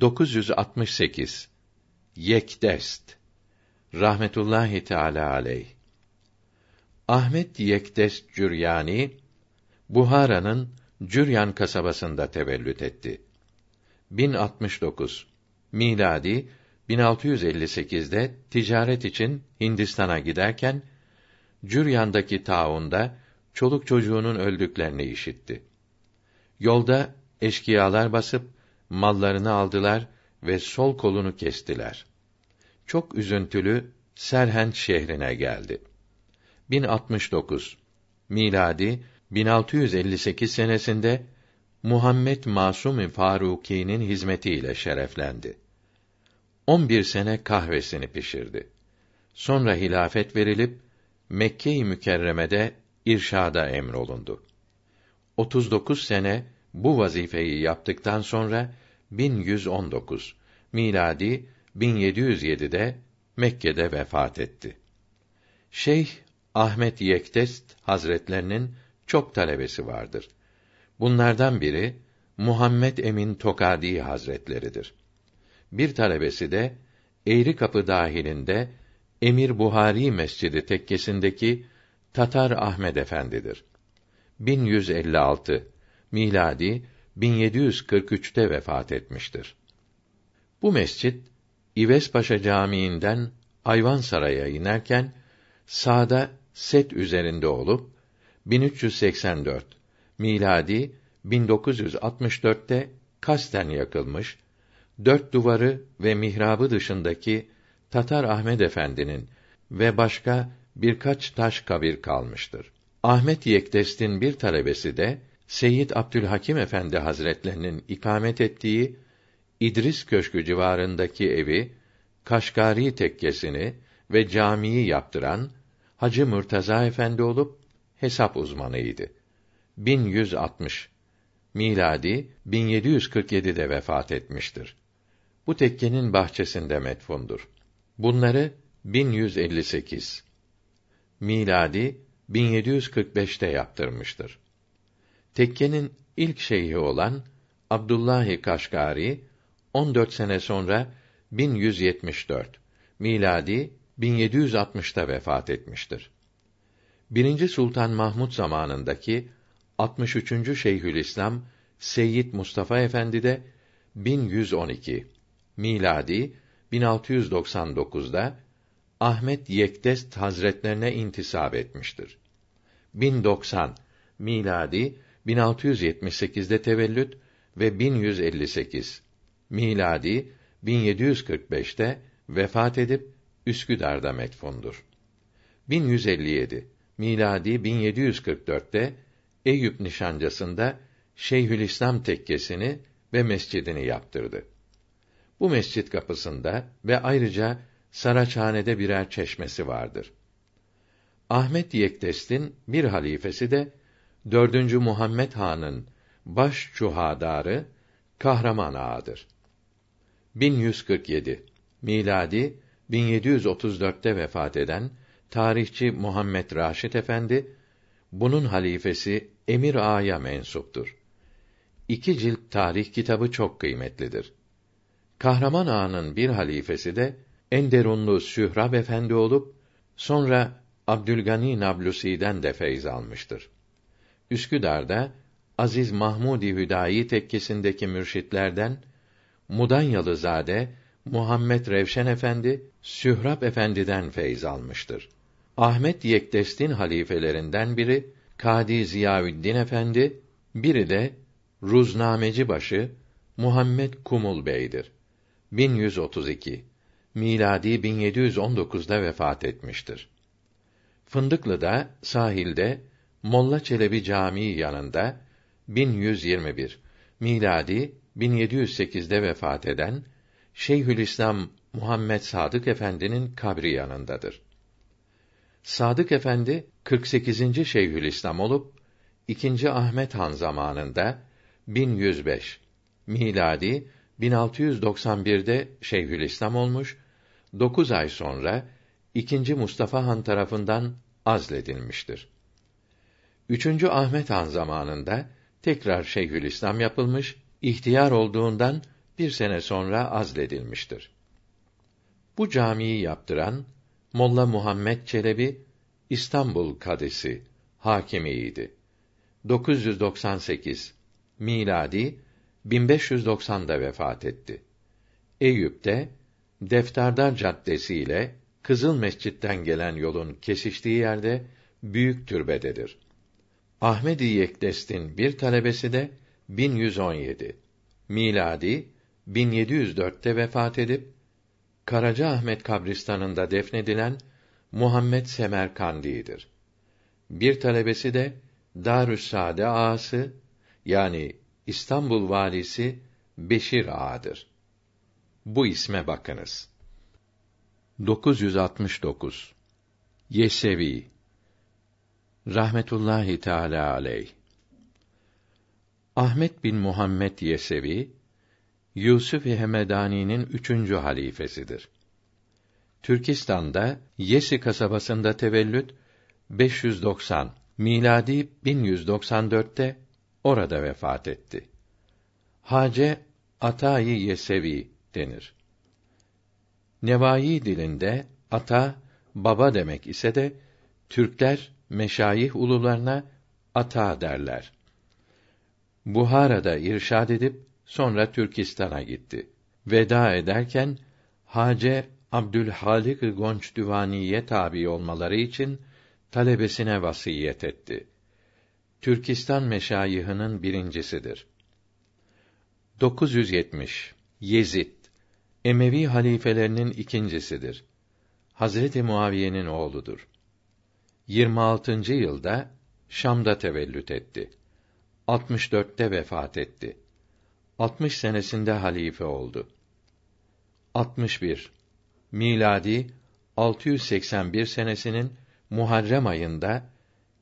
968 Yekdest rahmetullahi teala aleyh Ahmet Yekdest Cüryani Buhara'nın Cüryan kasabasında tevellüt etti. 1069 miladi 1658'de ticaret için Hindistan'a giderken Cüryan'daki taunda çoluk çocuğunun öldüklerini işitti. Yolda eşkıyalar basıp mallarını aldılar ve sol kolunu kestiler. Çok üzüntülü Serhent şehrine geldi. 1069 miladi 1658 senesinde Muhammed Masum Faruki'nin hizmetiyle şereflendi. 11 sene kahvesini pişirdi. Sonra hilafet verilip Mekke-i Mükerreme'de irşada emrolundu. 39 sene bu vazifeyi yaptıktan sonra 1119 miladi 1707'de Mekke'de vefat etti. Şeyh Ahmet Yektest Hazretlerinin çok talebesi vardır. Bunlardan biri Muhammed Emin Tokadi Hazretleridir. Bir talebesi de Eğri Kapı dahilinde Emir Buhari Mescidi tekkesindeki Tatar Ahmet Efendidir. 1156 miladi 1743'te vefat etmiştir. Bu mescit İvespaşa Paşa Ayvan Saraya inerken sağda set üzerinde olup 1384 miladi 1964'te kasten yakılmış, dört duvarı ve mihrabı dışındaki Tatar Ahmet Efendi'nin ve başka birkaç taş kabir kalmıştır. Ahmet Yektest'in bir talebesi de Seyyid Abdülhakim Efendi Hazretlerinin ikamet ettiği İdris Köşkü civarındaki evi, Kaşgari tekkesini ve camiyi yaptıran Hacı Murtaza Efendi olup hesap uzmanıydı. 1160 miladi 1747'de vefat etmiştir. Bu tekkenin bahçesinde metfundur. Bunları 1158 miladi 1745'te yaptırmıştır. Tekkenin ilk şeyhi olan Abdullahi Kaşgari 14 sene sonra 1174 miladi 1760'ta vefat etmiştir. 1. Sultan Mahmud zamanındaki 63. Şeyhülislam Seyyid Mustafa Efendi de 1112 miladi 1699'da Ahmet Yektes Hazretlerine intisap etmiştir. 1090 miladi 1678'de tevellüt ve 1158 miladi 1745'te vefat edip Üsküdar'da metfundur. 1157 miladi 1744'te Eyüp nişancasında Şeyhülislam tekkesini ve mescidini yaptırdı. Bu mescit kapısında ve ayrıca Saraçhane'de birer çeşmesi vardır. Ahmet Yektest'in bir halifesi de 4. Muhammed Han'ın baş çuhadarı Kahraman Ağa'dır. 1147 miladi 1734'te vefat eden tarihçi Muhammed Raşit Efendi bunun halifesi Emir Ağa'ya mensuptur. İki cilt tarih kitabı çok kıymetlidir. Kahraman Ağa'nın bir halifesi de Enderunlu Sührab Efendi olup sonra Abdülgani Nablusi'den de feyz almıştır. Üsküdar'da Aziz Mahmudi Hüdayi tekkesindeki mürşitlerden Mudanyalı Zade Muhammed Revşen Efendi Sührab Efendi'den feyz almıştır. Ahmet Yekdestin halifelerinden biri Kadi Ziyaüddin Efendi, biri de Ruznameci başı Muhammed Kumul Bey'dir. 1132 miladi 1719'da vefat etmiştir. Fındıklı'da sahilde Molla Çelebi Camii yanında 1121 miladi 1708'de vefat eden Şeyhülislam Muhammed Sadık Efendi'nin kabri yanındadır. Sadık Efendi 48. Şeyhülislam olup 2. Ahmet Han zamanında 1105 miladi 1691'de Şeyhülislam olmuş, 9 ay sonra 2. Mustafa Han tarafından azledilmiştir. Üçüncü Ahmet Han zamanında tekrar Şeyhülislam yapılmış, ihtiyar olduğundan bir sene sonra azledilmiştir. Bu camiyi yaptıran Molla Muhammed Çelebi İstanbul Kadisi hakimiydi. 998 miladi 1590'da vefat etti. Eyüp'te Defterdar Caddesi ile Kızıl Mescid'den gelen yolun kesiştiği yerde büyük türbededir. Ahmed-i Yekdes'in bir talebesi de 1117 miladi 1704'te vefat edip Karaca Ahmet kabristanında defnedilen Muhammed Semerkandi'dir. Bir talebesi de darüs ağası yani İstanbul valisi Beşir ağadır. Bu isme bakınız. 969 Yesevi rahmetullahi teala aleyh. Ahmet bin Muhammed Yesevi Yusuf-i Hemedani'nin üçüncü halifesidir. Türkistan'da Yesi kasabasında tevellüt 590 miladi 1194'te orada vefat etti. Hace Atayi Yesevi denir. Nevai dilinde ata baba demek ise de Türkler meşayih ulularına ata derler. Buhara'da irşad edip sonra Türkistan'a gitti. Veda ederken Hace Abdülhalik Gonç Divani'ye tabi olmaları için talebesine vasiyet etti. Türkistan meşayihinin birincisidir. 970 Yezid Emevi halifelerinin ikincisidir. Hazreti Muaviye'nin oğludur. 26. yılda Şam'da tevellüt etti. 64'te vefat etti. 60 senesinde halife oldu. 61 miladi 681 senesinin Muharrem ayında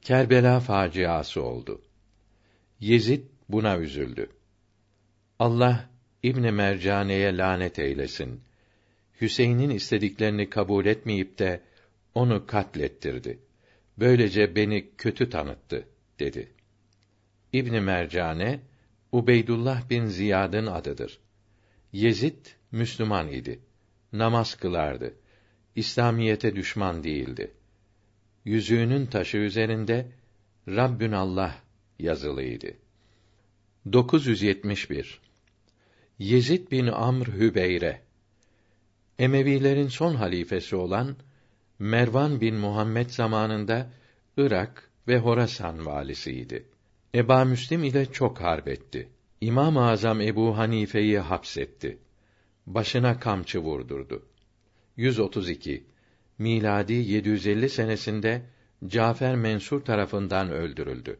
Kerbela faciası oldu. Yezid buna üzüldü. Allah İbn Mercane'ye lanet eylesin. Hüseyin'in istediklerini kabul etmeyip de onu katlettirdi. Böylece beni kötü tanıttı dedi. İbni Mercane Ubeydullah bin Ziyad'ın adıdır. Yezid Müslüman idi. Namaz kılardı. İslamiyete düşman değildi. Yüzüğünün taşı üzerinde Rabbün Allah yazılıydı. 971 Yezid bin Amr Hübeyre Emevilerin son halifesi olan Mervan bin Muhammed zamanında Irak ve Horasan valisiydi. Eba Müslim ile çok harp etti. İmam-ı Azam Ebu Hanife'yi hapsetti. Başına kamçı vurdurdu. 132 miladi 750 senesinde Cafer Mensur tarafından öldürüldü.